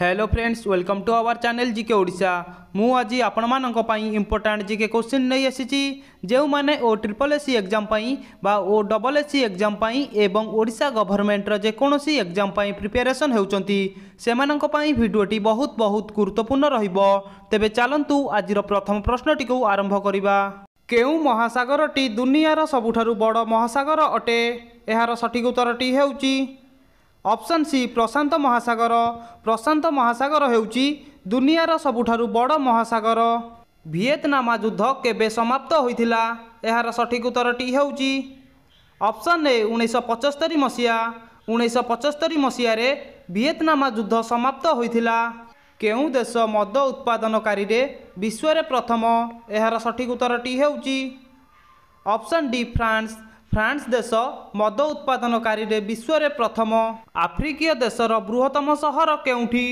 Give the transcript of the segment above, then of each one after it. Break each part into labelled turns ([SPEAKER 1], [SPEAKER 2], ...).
[SPEAKER 1] hello friends welcome to our channel GK Odisha ମୁଁ ଆଜି ଆପଣମାନଙ୍କ ପାଇଁ ଇମ୍ପୋର୍ଟାଣ୍ଟ ଜିକେ କୋଶ୍ଚିନ୍ ନେଇ ଆସିଛି ଯେଉଁମାନେ O triple S C exam ପାଇଁ ବା O double S C exam ପାଇଁ ଏବଂ ଓଡ଼ିଶା ଗଭର୍ଣ୍ଣମେଣ୍ଟର ଯେକୌଣସି ଏକ୍ଜାମ୍ ପାଇଁ ପ୍ରିପାରେସନ୍ ହେଉଛନ୍ତି ସେମାନଙ୍କ ପାଇଁ ଭିଡ଼ିଓଟି ବହୁତ ବହୁତ ଗୁରୁତ୍ୱପୂର୍ଣ୍ଣ ରହିବ ତେବେ ଚାଲନ୍ତୁ ଆଜିର ପ୍ରଥମ ପ୍ରଶ୍ନଟିକୁ ଆରମ୍ଭ କରିବା କେଉଁ ମହାସାଗରଟି ଦୁନିଆର ସବୁଠାରୁ ବଡ଼ ମହାସାଗର ଅଟେ ଏହାର ସଠିକ୍ ଉତ୍ତରଟି ହେଉଛି ଅପସନ୍ ସି ପ୍ରଶାନ୍ତ ମହାସାଗର ପ୍ରଶାନ୍ତ ମହାସାଗର ହେଉଛି ଦୁନିଆର ସବୁଠାରୁ ବଡ଼ ମହାସାଗର ଭିଏତନାମା ଯୁଦ୍ଧ କେବେ ସମାପ୍ତ ହୋଇଥିଲା ଏହାର ସଠିକ ଉତ୍ତରଟି ହେଉଛି ଅପସନ୍ ଏ ଉଣେଇଶହ ପଞ୍ଚସ୍ତରୀ ମସିହା ଉଣେଇଶହ ପଞ୍ଚସ୍ତରୀ ମସିହାରେ ଭିଏତନାମା ଯୁଦ୍ଧ ସମାପ୍ତ ହୋଇଥିଲା କେଉଁ ଦେଶ ମଦ ଉତ୍ପାଦନକାରୀରେ ବିଶ୍ୱରେ ପ୍ରଥମ ଏହାର ସଠିକ ଉତ୍ତରଟି ହେଉଛି ଅପସନ୍ ଡି ଫ୍ରାନ୍ସ ଫ୍ରାନ୍ସ ଦେଶ ମଦ ଉତ୍ପାଦନକାରୀରେ ବିଶ୍ୱରେ ପ୍ରଥମ ଆଫ୍ରିକୀୟ ଦେଶର ବୃହତ୍ତମ ସହର କେଉଁଠି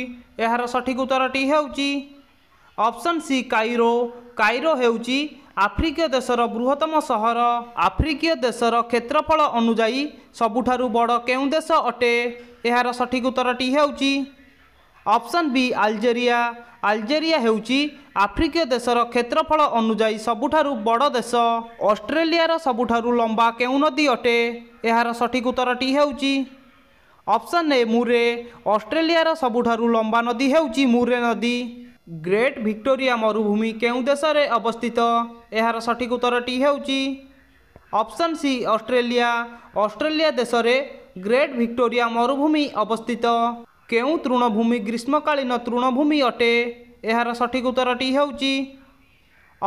[SPEAKER 1] ଏହାର ସଠିକ ଉତ୍ତରଟି ହେଉଛି ଅପସନ୍ ସି କାଇରୋ କାଇରୋ ହେଉଛି ଆଫ୍ରିକୀୟ ଦେଶର ବୃହତ୍ତମ ସହର ଆଫ୍ରିକୀୟ ଦେଶର କ୍ଷେତ୍ରଫଳ ଅନୁଯାୟୀ ସବୁଠାରୁ ବଡ଼ କେଉଁ ଦେଶ ଅଟେ ଏହାର ସଠିକ ଉତ୍ତରଟି ହେଉଛି ଅପସନ୍ ବି ଆଲଜେରିଆ ଆଲଜେରିଆ ହେଉଛି ଆଫ୍ରିକୀୟ ଦେଶର କ୍ଷେତ୍ରଫଳ ଅନୁଯାୟୀ ସବୁଠାରୁ ବଡ଼ ଦେଶ ଅଷ୍ଟ୍ରେଲିଆର ସବୁଠାରୁ ଲମ୍ବା କେଉଁ ନଦୀ ଅଟେ ଏହାର ସଠିକ ଉତ୍ତରଟି ହେଉଛି ଅପସନ୍ ଏ ମୁରେ ଅଷ୍ଟ୍ରେଲିଆର ସବୁଠାରୁ ଲମ୍ବା ନଦୀ ହେଉଛି ମୁରେ ନଦୀ ଗ୍ରେଟ୍ ଭିକ୍ଟୋରିଆ ମରୁଭୂମି କେଉଁ ଦେଶରେ ଅବସ୍ଥିତ ଏହାର ସଠିକ ଉତ୍ତରଟି ହେଉଛି ଅପସନ୍ ସି ଅଷ୍ଟ୍ରେଲିଆ ଅଷ୍ଟ୍ରେଲିଆ ଦେଶରେ ଗ୍ରେଟ୍ ଭିକ୍ଟୋରିଆ ମରୁଭୂମି ଅବସ୍ଥିତ କେଉଁ ତୃଣଭୂମି ଗ୍ରୀଷ୍ମକାଳୀନ ତୃଣଭୂମି ଅଟେ ଏହାର ସଠିକ ଉତ୍ତରଟି ହେଉଛି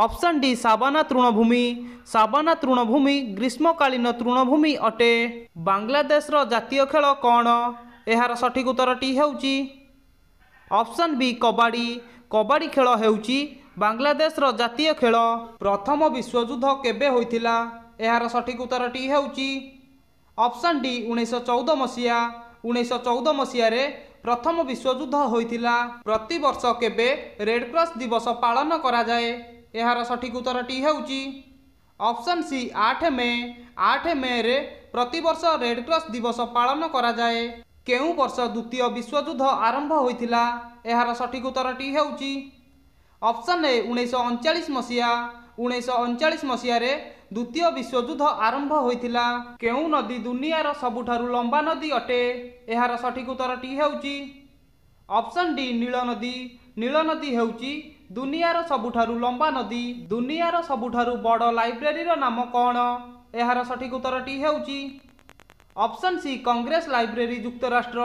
[SPEAKER 1] ଅପସନ୍ ଡି ସାବାନା ତୃଣଭୂମି ସାବାନା ତୃଣଭୂମି ଗ୍ରୀଷ୍ମକାଳୀନ ତୃଣଭୂମି ଅଟେ ବାଂଲାଦେଶର ଜାତୀୟ ଖେଳ କ'ଣ ଏହାର ସଠିକ ଉତ୍ତରଟି ହେଉଛି ଅପସନ୍ ବି କବାଡ଼ି କବାଡ଼ି ଖେଳ ହେଉଛି ବାଂଲାଦେଶର ଜାତୀୟ ଖେଳ ପ୍ରଥମ ବିଶ୍ୱଯୁଦ୍ଧ କେବେ ହୋଇଥିଲା ଏହାର ସଠିକ ଉତ୍ତରଟି ହେଉଛି ଅପସନ୍ ଡି ଉଣେଇଶହ ଚଉଦ ମସିହା ଉଣେଇଶହ ଚଉଦ ମସିହାରେ ପ୍ରଥମ ବିଶ୍ୱଯୁଦ୍ଧ ହୋଇଥିଲା ପ୍ରତିବର୍ଷ କେବେ ରେଡ଼କ୍ରସ ଦିବସ ପାଳନ କରାଯାଏ ଏହାର ସଠିକ ଉତ୍ତରଟି ହେଉଛି ଅପସନ୍ ସି ଆଠ ମେ ଆଠ ମେରେ ପ୍ରତିବର୍ଷ ରେଡ଼କ୍ରସ ଦିବସ ପାଳନ କରାଯାଏ କେଉଁ ବର୍ଷ ଦ୍ୱିତୀୟ ବିଶ୍ୱଯୁଦ୍ଧ ଆରମ୍ଭ ହୋଇଥିଲା ଏହାର ସଠିକ ଉତ୍ତରଟି ହେଉଛି ଅପସନ୍ ଏ ଉଣେଇଶହ ଅଣଚାଳିଶ ମସିହା ଉଣେଇଶହ ଅଣଚାଳିଶ ମସିହାରେ ଦ୍ୱିତୀୟ ବିଶ୍ୱଯୁଦ୍ଧ ଆରମ୍ଭ ହୋଇଥିଲା କେଉଁ ନଦୀ ଦୁନିଆର ସବୁଠାରୁ ଲମ୍ବା ନଦୀ ଅଟେ ଏହାର ସଠିକ ଉତ୍ତରଟି ହେଉଛି ଅପସନ୍ ଡି ନୀଳ ନଦୀ ନୀଳ ନଦୀ ହେଉଛି ଦୁନିଆର ସବୁଠାରୁ ଲମ୍ବା ନଦୀ ଦୁନିଆର ସବୁଠାରୁ ବଡ଼ ଲାଇବ୍ରେରୀର ନାମ କ'ଣ ଏହାର ସଠିକ ଉତ୍ତରଟି ହେଉଛି ଅପସନ୍ ସି କଂଗ୍ରେସ ଲାଇବ୍ରେରୀ ଯୁକ୍ତରାଷ୍ଟ୍ର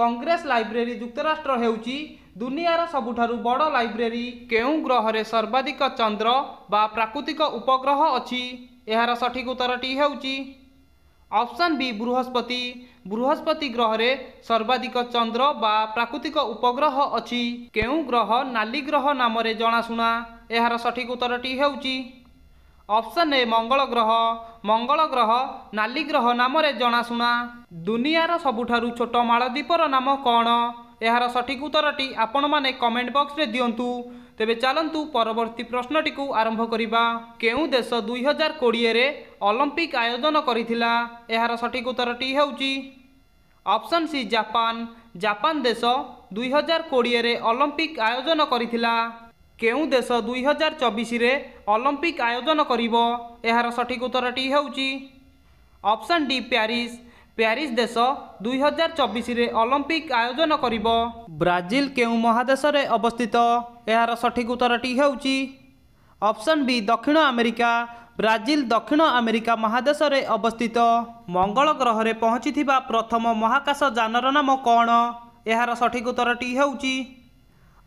[SPEAKER 1] କଂଗ୍ରେସ ଲାଇବ୍ରେରୀ ଯୁକ୍ତରାଷ୍ଟ୍ର ହେଉଛି ଦୁନିଆର ସବୁଠାରୁ ବଡ଼ ଲାଇବ୍ରେରୀ କେଉଁ ଗ୍ରହରେ ସର୍ବାଧିକ ଚନ୍ଦ୍ର ବା ପ୍ରାକୃତିକ ଉପଗ୍ରହ ଅଛି ଏହାର ସଠିକ ଉତ୍ତରଟି ହେଉଛି ଅପସନ୍ ବି ବୃହସ୍ପତି ବୃହସ୍ପତି ଗ୍ରହରେ ସର୍ବାଧିକ ଚନ୍ଦ୍ର ବା ପ୍ରାକୃତିକ ଉପଗ୍ରହ ଅଛି କେଉଁ ଗ୍ରହ ନାଲି ଗ୍ରହ ନାମରେ ଜଣାଶୁଣା ଏହାର ସଠିକ ଉତ୍ତରଟି ହେଉଛି ଅପସନ୍ ଏ ମଙ୍ଗଳ ଗ୍ରହ ମଙ୍ଗଳ ଗ୍ରହ ନାଲି ଗ୍ରହ ନାମରେ ଜଣାଶୁଣା ଦୁନିଆର ସବୁଠାରୁ ଛୋଟ ମାଳଦ୍ୱୀପର ନାମ କ'ଣ ଏହାର ସଠିକ୍ ଉତ୍ତରଟି ଆପଣମାନେ କମେଣ୍ଟ ବକ୍ସରେ ଦିଅନ୍ତୁ ତେବେ ଚାଲନ୍ତୁ ପରବର୍ତ୍ତୀ ପ୍ରଶ୍ନଟିକୁ ଆରମ୍ଭ କରିବା କେଉଁ ଦେଶ ଦୁଇହଜାର କୋଡ଼ିଏରେ ଅଲମ୍ପିକ୍ ଆୟୋଜନ କରିଥିଲା ଏହାର ସଠିକ୍ ଉତ୍ତରଟି ହେଉଛି ଅପସନ୍ ସି ଜାପାନ ଜାପାନ ଦେଶ ଦୁଇହଜାର କୋଡ଼ିଏରେ ଅଲମ୍ପିକ୍ ଆୟୋଜନ କରିଥିଲା କେଉଁ ଦେଶ ଦୁଇହଜାର ଚବିଶରେ ଅଲମ୍ପିକ୍ ଆୟୋଜନ କରିବ ଏହାର ସଠିକ୍ ଉତ୍ତରଟି ହେଉଛି ଅପସନ୍ ଡି ପ୍ୟାରିସ୍ ପ୍ୟାରିସ୍ ଦେଶ ଦୁଇହଜାର ଚବିଶରେ ଅଲମ୍ପିକ୍ ଆୟୋଜନ କରିବ ବ୍ରାଜିଲ୍ କେଉଁ ମହାଦେଶରେ ଅବସ୍ଥିତ ଏହାର ସଠିକ୍ ଉତ୍ତରଟି ହେଉଛି ଅପସନ୍ ବି ଦକ୍ଷିଣ ଆମେରିକା ବ୍ରାଜିଲ୍ ଦକ୍ଷିଣ ଆମେରିକା ମହାଦେଶରେ ଅବସ୍ଥିତ ମଙ୍ଗଳ ଗ୍ରହରେ ପହଞ୍ଚିଥିବା ପ୍ରଥମ ମହାକାଶ ଯାନର ନାମ କ'ଣ ଏହାର ସଠିକ୍ ଉତ୍ତରଟି ହେଉଛି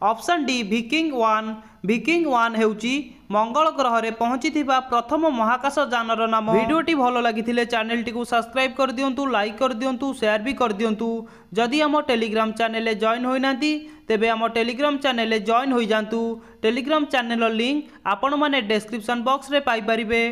[SPEAKER 1] option D Viking one Viking one ହେଉଛି ମଙ୍ଗଳ ଗ୍ରହରେ ପହଞ୍ଚିଥିବା ପ୍ରଥମ ମହାକାଶ ଯାନର ନାମ ଭିଡ଼ିଓଟି ଭଲ ଲାଗିଥିଲେ ଚ୍ୟାନେଲଟିକୁ ସବସ୍କ୍ରାଇବ୍ କରିଦିଅନ୍ତୁ ଲାଇକ୍ କରିଦିଅନ୍ତୁ ସେୟାର ବି କରିଦିଅନ୍ତୁ ଯଦି ଆମ ଟେଲିଗ୍ରାମ ଚ୍ୟାନେଲରେ ଜଏନ୍ ହୋଇନାହାନ୍ତି ତେବେ ଆମ ଟେଲିଗ୍ରାମ ଚ୍ୟାନେଲରେ ଜଏନ୍ ହୋଇଯାଆନ୍ତୁ ଟେଲିଗ୍ରାମ ଚ୍ୟାନେଲର ଲିଙ୍କ ଆପଣମାନେ ଡେସ୍କ୍ରିପସନ୍ ବକ୍ସରେ ପାଇପାରିବେ